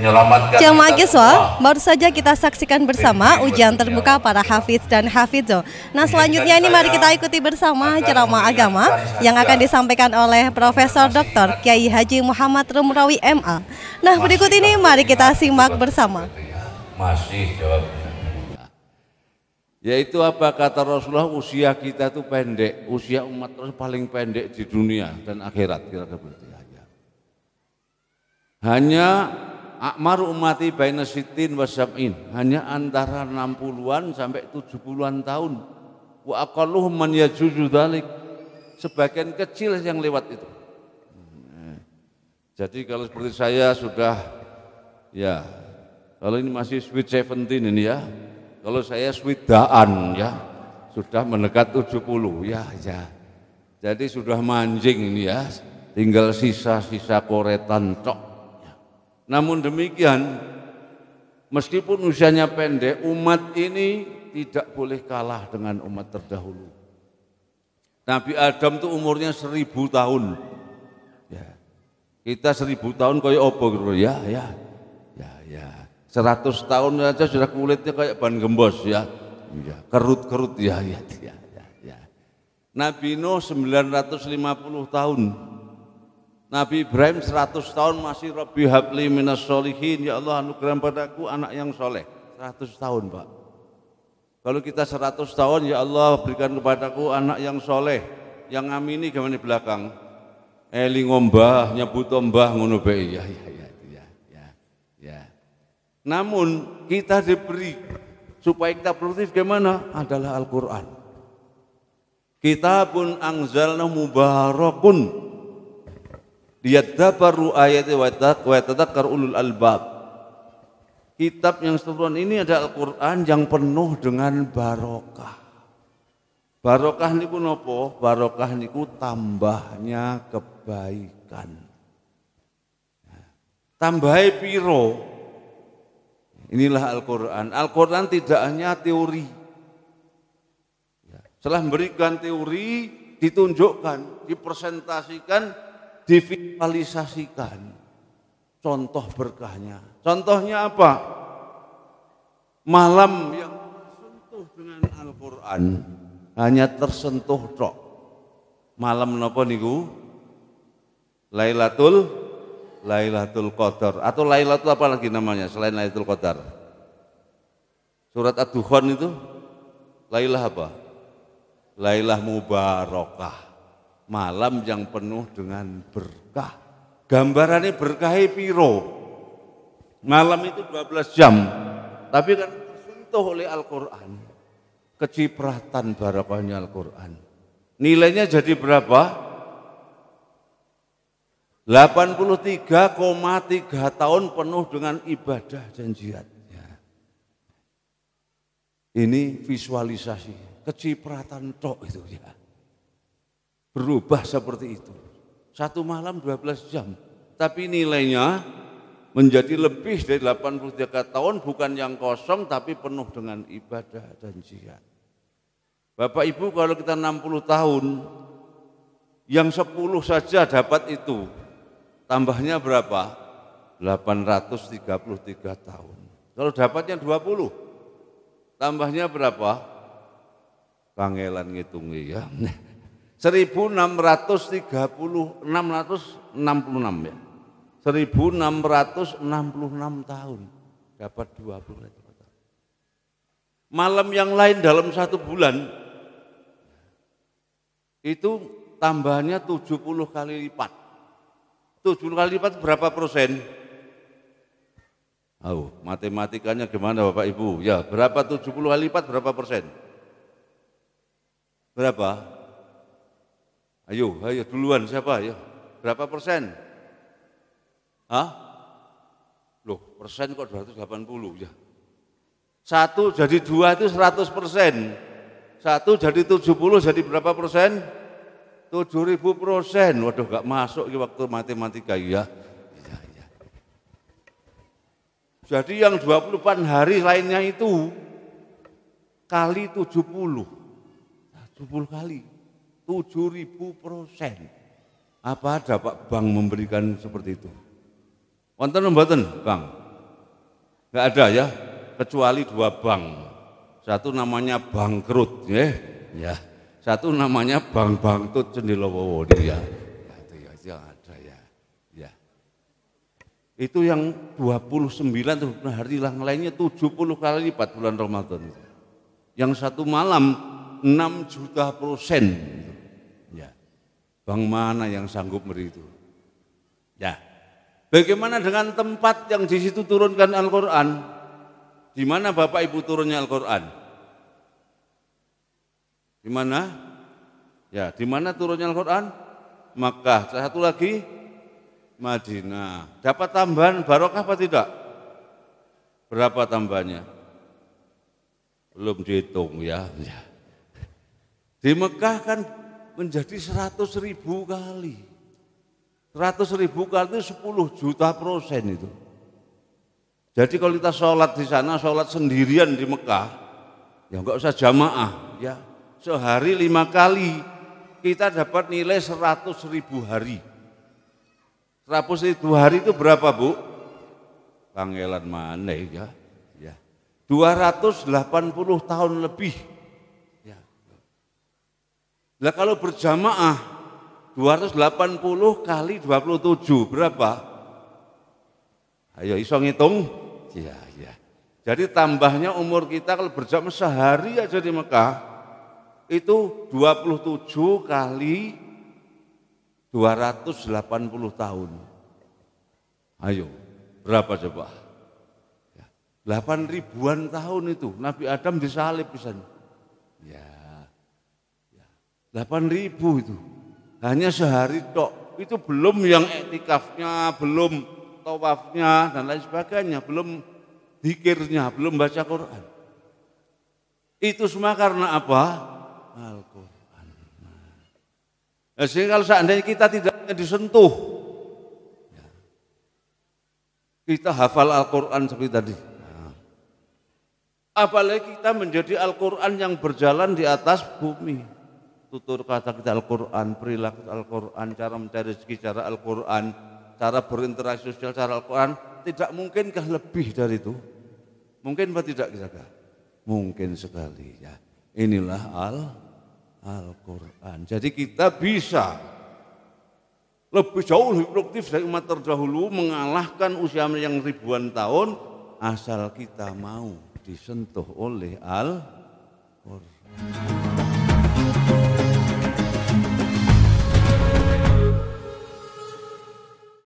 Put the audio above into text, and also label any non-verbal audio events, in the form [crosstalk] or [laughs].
menyelamatkan. Jamaah Wah baru saja kita saksikan bersama ujian terbuka para hafiz dan hafidzo. Nah selanjutnya ini mari kita ikuti bersama ceramah agama yang akan disampaikan oleh Profesor Dr. Kiai Haji Muhammad Rumrawi MA. Nah berikut ini mari kita simak bersama. Masih jawabnya. Yaitu apa kata Rasulullah usia kita itu pendek, usia umat Rasul paling pendek di dunia dan akhirat kira-kira begitu. Ya. Hanya Akmar umati baina sitin wa sab'in. Hanya antara 60-an sampai 70-an tahun. Wa aqalluhum man yajuju dhalik. Sebagian kecil yang lewat itu. Hmm. Jadi kalau seperti saya sudah ya kalau ini masih sweet 17 ini ya. Kalau saya sweet daan ya. Sudah mendekat 70 ya ya. Jadi sudah mancing ini ya. Tinggal sisa-sisa koretan cok namun demikian, meskipun usianya pendek, umat ini tidak boleh kalah dengan umat terdahulu. Nabi Adam itu umurnya seribu tahun. Ya. Kita seribu tahun kayak opo gitu? Ya, ya, ya, ya. Seratus tahun saja sudah kulitnya kayak ban gembos ya. ya. Kerut-kerut ya, ya, ya, ya, ya. Nabi Nuh 950 tahun. Nabi Ibrahim 100 tahun masih Rabbi habli minas solihin ya Allah anugerah padaku anak yang soleh 100 tahun Pak kalau kita 100 tahun ya Allah berikan kepadaku anak yang soleh yang amini gimana di belakang Eli ngombah nyebut ombah ngono ya, ya ya ya ya ya namun kita diberi supaya kita produktif gimana adalah Al-Quran kita pun angzalna mubarakun dia ayat ayati wa yatadzakkar ulul albab. Kitab yang seturun ini ada Al-Qur'an yang penuh dengan barokah. Barokah pun opo, Barokah pun tambahnya kebaikan. tambah piro? Inilah Al-Qur'an. Al-Qur'an tidak hanya teori. Setelah memberikan teori, ditunjukkan, dipresentasikan divitalisasikan contoh berkahnya. Contohnya apa? Malam yang tersentuh dengan Al-Quran hanya tersentuh tok. Malam nopo niku? Lailatul Lailatul Qadar atau Lailatul apa lagi namanya selain Lailatul Qadar? Surat Ad-Dukhan itu Lailah apa? Lailah Mubarakah malam yang penuh dengan berkah. Gambarannya berkah piro. Malam itu 12 jam, tapi kan tersentuh oleh Al-Quran. Kecipratan barokahnya Al-Quran. Nilainya jadi berapa? 83,3 tahun penuh dengan ibadah dan jihad. Ya. Ini visualisasi, kecipratan tok itu ya berubah seperti itu. Satu malam 12 jam, tapi nilainya menjadi lebih dari 83 tahun bukan yang kosong tapi penuh dengan ibadah dan jihad. Bapak Ibu kalau kita 60 tahun yang 10 saja dapat itu tambahnya berapa? 833 tahun. Kalau dapatnya 20 tambahnya berapa? Pangelan ngitungi ya. 1630 666 ya. 1666 tahun dapat 20 tahun. Malam yang lain dalam satu bulan itu tambahannya 70 kali lipat. 70 kali lipat berapa persen? Oh, matematikanya gimana Bapak Ibu? Ya, berapa 70 kali lipat berapa persen? Berapa? Ayo, ayo duluan siapa? Ayo. Berapa persen? Hah? Loh, persen kok 280 ya. Satu jadi dua itu 100 persen. Satu jadi 70 jadi berapa persen? 7000 persen. Waduh, gak masuk di waktu matematika ya. ya, ya. Jadi yang 28 hari lainnya itu kali 70. 70 nah, kali. 7000 persen. Apa ada Pak Bang memberikan seperti itu? Wonten mboten, Bang? Enggak ada ya, kecuali dua bank. Satu namanya bangkrut, ya. Ya. Satu namanya Bang bangtut cendilowo dia. Ya, ya, itu ya, itu ada ya. Ya. Itu yang 29 tuh nah, hari lah lainnya 70 kali lipat bulan Ramadan itu. Yang satu malam 6 juta persen. Bank mana yang sanggup beri itu? Ya. Bagaimana dengan tempat yang di situ turunkan Al-Qur'an? Di mana Bapak Ibu turunnya Al-Qur'an? Di mana? Ya, di mana turunnya Al-Qur'an? Makkah. Satu lagi Madinah. Dapat tambahan barokah apa tidak? Berapa tambahnya? Belum dihitung ya. [laughs] Di Mekah kan menjadi seratus ribu kali. seratus ribu kali itu 10 juta persen itu. Jadi kalau kita sholat di sana, sholat sendirian di Mekah, ya enggak usah jamaah, ya sehari lima kali kita dapat nilai seratus ribu hari. Seratus ribu hari itu berapa bu? Panggilan mana ya? ya. puluh tahun lebih lah kalau berjamaah 280 kali 27 berapa? Ayo iso ngitung? Iya, iya. Jadi tambahnya umur kita kalau berjamaah sehari aja di Mekah itu 27 kali 280 tahun. Ayo, berapa coba? Ya, delapan ribuan tahun itu Nabi Adam disalib pisan. Ya. Delapan ribu itu. Hanya sehari dok Itu belum yang etikafnya, belum tawafnya, dan lain sebagainya. Belum dikirnya, belum baca Quran. Itu semua karena apa? Al-Quran. Nah, sehingga kalau seandainya kita tidak disentuh, ya, kita hafal Al-Quran seperti tadi. Nah, apalagi kita menjadi Al-Quran yang berjalan di atas bumi tutur kata kita Al-Quran, perilaku Al-Quran, cara mencari rezeki cara Al-Quran, cara berinteraksi sosial cara Al-Quran, tidak mungkinkah lebih dari itu? Mungkin apa tidak kita? Mungkin sekali ya. Inilah Al Al-Quran. Jadi kita bisa lebih jauh lebih produktif dari umat terdahulu mengalahkan usia yang ribuan tahun asal kita mau disentuh oleh Al-Quran.